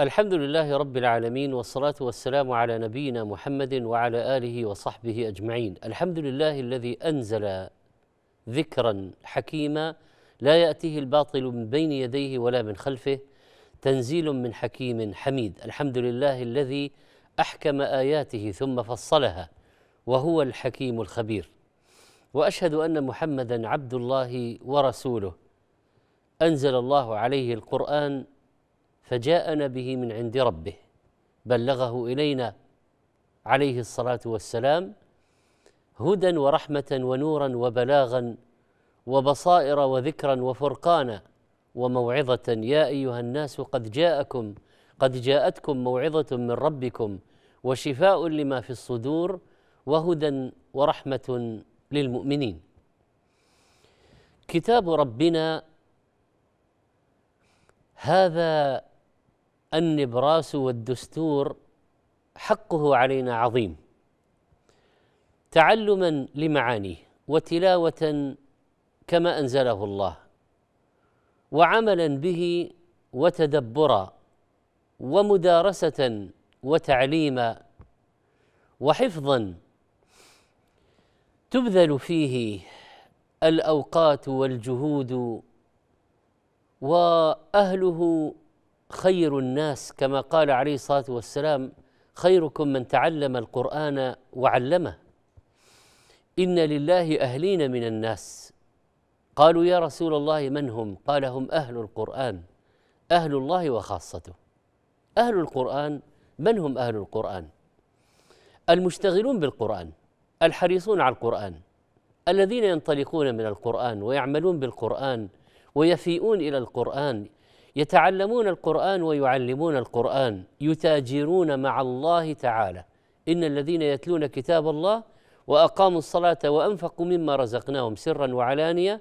الحمد لله رب العالمين والصلاة والسلام على نبينا محمد وعلى آله وصحبه أجمعين الحمد لله الذي أنزل ذكرا حكيما لا يأتيه الباطل من بين يديه ولا من خلفه تنزيل من حكيم حميد الحمد لله الذي أحكم آياته ثم فصلها وهو الحكيم الخبير وأشهد أن محمدا عبد الله ورسوله أنزل الله عليه القرآن فجاءنا به من عند ربه بلغه الينا عليه الصلاه والسلام هدى ورحمه ونورا وبلاغا وبصائر وذكرا وفرقانا وموعظه يا ايها الناس قد جاءكم قد جاءتكم موعظه من ربكم وشفاء لما في الصدور وهدى ورحمه للمؤمنين كتاب ربنا هذا النبراس والدستور حقه علينا عظيم تعلما لمعانيه وتلاوه كما انزله الله وعملا به وتدبرا ومدارسه وتعليما وحفظا تبذل فيه الاوقات والجهود واهله خير الناس كما قال عليه الصلاه والسلام خيركم من تعلم القران وعلمه ان لله اهلين من الناس قالوا يا رسول الله من هم قال هم اهل القران اهل الله وخاصته اهل القران من هم اهل القران المشتغلون بالقران الحريصون على القران الذين ينطلقون من القران ويعملون بالقران ويفيئون الى القران يتعلمون القرآن ويعلمون القرآن يتاجرون مع الله تعالى إن الذين يتلون كتاب الله وأقاموا الصلاة وأنفقوا مما رزقناهم سرا وعلانية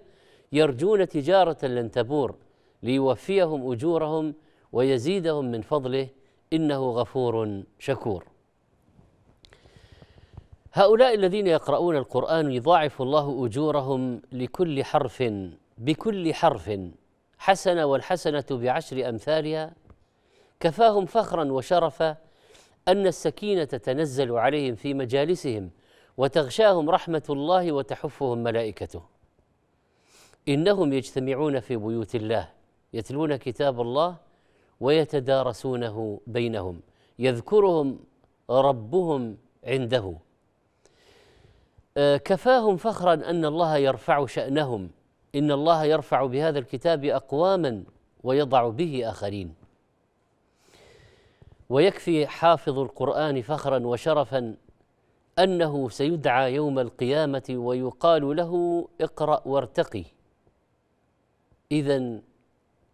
يرجون تجارة لن تبور ليوفيهم أجورهم ويزيدهم من فضله إنه غفور شكور هؤلاء الذين يقرؤون القرآن يضاعف الله أجورهم لكل حرف بكل حرف حسنة والحسنة بعشر أمثالها كفاهم فخرا وشرفا أن السكينة تتنزل عليهم في مجالسهم وتغشاهم رحمة الله وتحفهم ملائكته إنهم يجتمعون في بيوت الله يتلون كتاب الله ويتدارسونه بينهم يذكرهم ربهم عنده آه، كفاهم فخرا ان الله يرفع شانهم ان الله يرفع بهذا الكتاب اقواما ويضع به اخرين ويكفي حافظ القران فخرا وشرفا انه سيدعى يوم القيامه ويقال له اقرا وارتقي اذا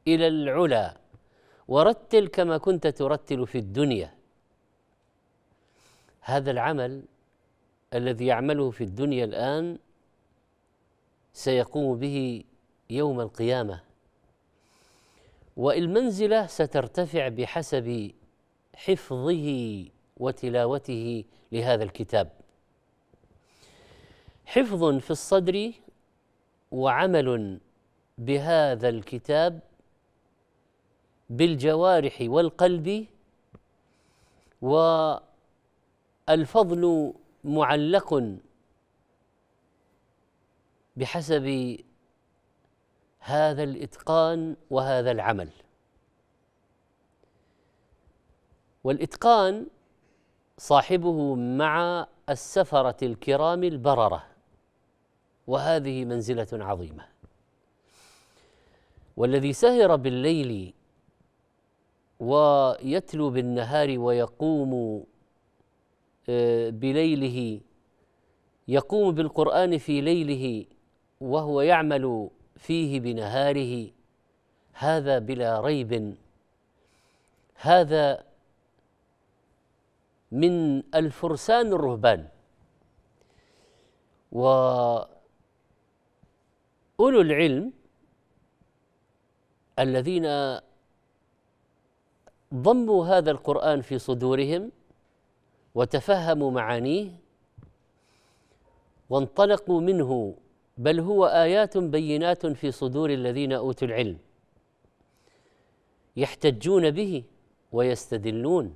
الى العلا ورتل كما كنت ترتل في الدنيا هذا العمل الذي يعمله في الدنيا الان سيقوم به يوم القيامه والمنزله سترتفع بحسب حفظه وتلاوته لهذا الكتاب حفظ في الصدر وعمل بهذا الكتاب بالجوارح والقلب والفضل معلق بحسب هذا الاتقان وهذا العمل والاتقان صاحبه مع السفره الكرام البرره وهذه منزله عظيمه والذي سهر بالليل ويتلو بالنهار ويقوم آه، بليله يقوم بالقران في ليله وهو يعمل فيه بنهاره هذا بلا ريب هذا من الفرسان الرهبان وأولو العلم الذين ضموا هذا القرآن في صدورهم وتفهموا معانيه وانطلقوا منه بل هو ايات بينات في صدور الذين اوتوا العلم يحتجون به ويستدلون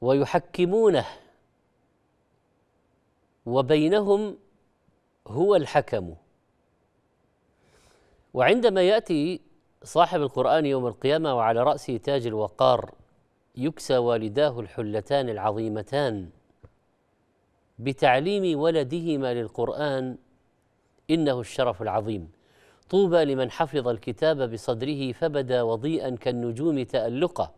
ويحكمونه وبينهم هو الحكم وعندما ياتي صاحب القران يوم القيامه وعلى راسه تاج الوقار يكسى والداه الحلتان العظيمتان بتعليم ولدهما للقرآن إنه الشرف العظيم طوبى لمن حفظ الكتاب بصدره فبدا وضيئا كالنجوم تالقا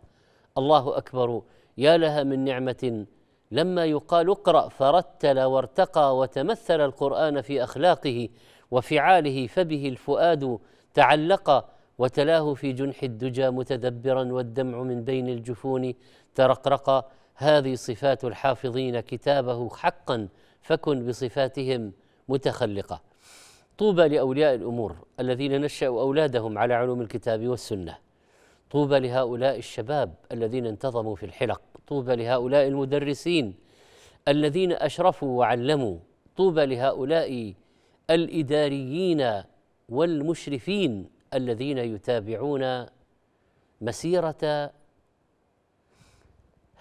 الله أكبر يا لها من نعمة لما يقال اقرأ فرتل وارتقى وتمثل القرآن في أخلاقه وفعاله فبه الفؤاد تعلق وتلاه في جنح الدجى متدبرا والدمع من بين الجفون ترقرقا هذه صفات الحافظين كتابه حقا فكن بصفاتهم متخلقه طوبى لاولياء الامور الذين نشأوا اولادهم على علوم الكتاب والسنه طوبى لهؤلاء الشباب الذين انتظموا في الحلق طوبى لهؤلاء المدرسين الذين اشرفوا وعلموا طوبى لهؤلاء الاداريين والمشرفين الذين يتابعون مسيره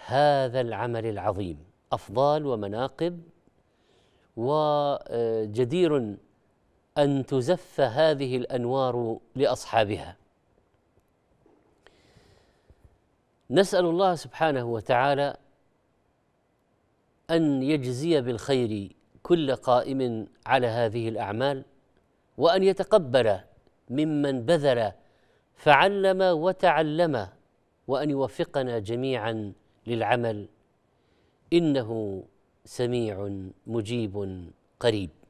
هذا العمل العظيم افضال ومناقب وجدير ان تزف هذه الانوار لاصحابها نسال الله سبحانه وتعالى ان يجزي بالخير كل قائم على هذه الاعمال وان يتقبل ممن بذل فعلم وتعلم وان يوفقنا جميعا للعمل انه سميع مجيب قريب